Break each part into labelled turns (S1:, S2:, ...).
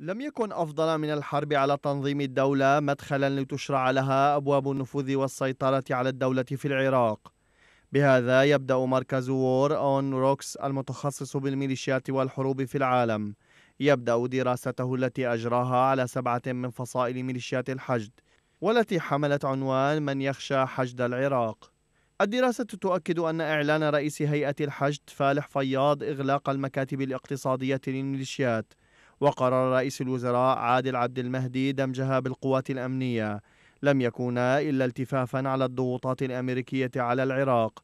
S1: لم يكن أفضل من الحرب على تنظيم الدولة مدخلا لتشرع لها أبواب النفوذ والسيطرة على الدولة في العراق بهذا يبدأ مركز وور أون روكس المتخصص بالميليشيات والحروب في العالم يبدأ دراسته التي أجراها على سبعة من فصائل ميليشيات الحشد والتي حملت عنوان من يخشى حشد العراق الدراسة تؤكد أن إعلان رئيس هيئة الحشد فالح فياض إغلاق المكاتب الاقتصادية للميليشيات وقرر رئيس الوزراء عادل عبد المهدي دمجها بالقوات الأمنية لم يكونا إلا التفافا على الضغوطات الأمريكية على العراق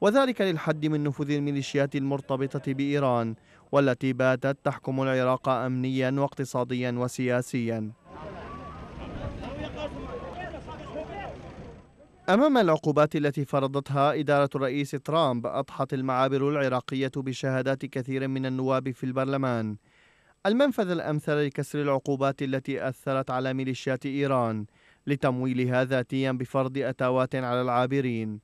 S1: وذلك للحد من نفوذ الميليشيات المرتبطة بإيران والتي باتت تحكم العراق أمنيا واقتصاديا وسياسيا أمام العقوبات التي فرضتها إدارة الرئيس ترامب أضحت المعابر العراقية بشهادات كثير من النواب في البرلمان المنفذ الأمثل لكسر العقوبات التي أثرت على ميليشيات إيران لتمويلها ذاتيا بفرض أتاوات على العابرين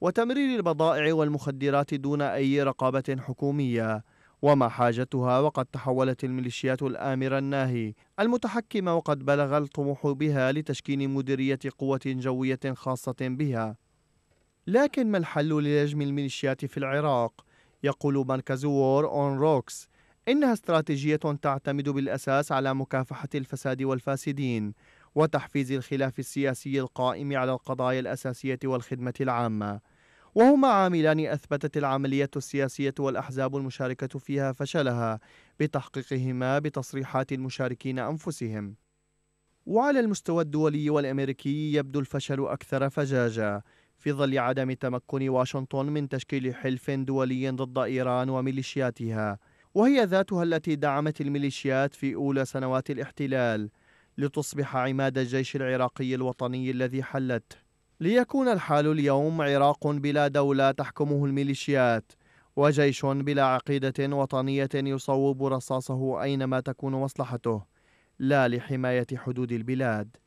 S1: وتمرير البضائع والمخدرات دون أي رقابة حكومية وما حاجتها وقد تحولت الميليشيات الآمرة الناهي المتحكمة وقد بلغ الطموح بها لتشكيل مديرية قوة جوية خاصة بها لكن ما الحل لهجم الميليشيات في العراق؟ يقول مركز وور أون روكس إنها استراتيجية تعتمد بالأساس على مكافحة الفساد والفاسدين وتحفيز الخلاف السياسي القائم على القضايا الأساسية والخدمة العامة وهما عاملان أثبتت العملية السياسية والأحزاب المشاركة فيها فشلها بتحقيقهما بتصريحات المشاركين أنفسهم وعلى المستوى الدولي والأمريكي يبدو الفشل أكثر فجاجة في ظل عدم تمكن واشنطن من تشكيل حلف دولي ضد إيران وميليشياتها وهي ذاتها التي دعمت الميليشيات في أولى سنوات الاحتلال لتصبح عماد الجيش العراقي الوطني الذي حلته ليكون الحال اليوم عراق بلا دولة تحكمه الميليشيات وجيش بلا عقيدة وطنية يصوب رصاصه أينما تكون مصلحته لا لحماية حدود البلاد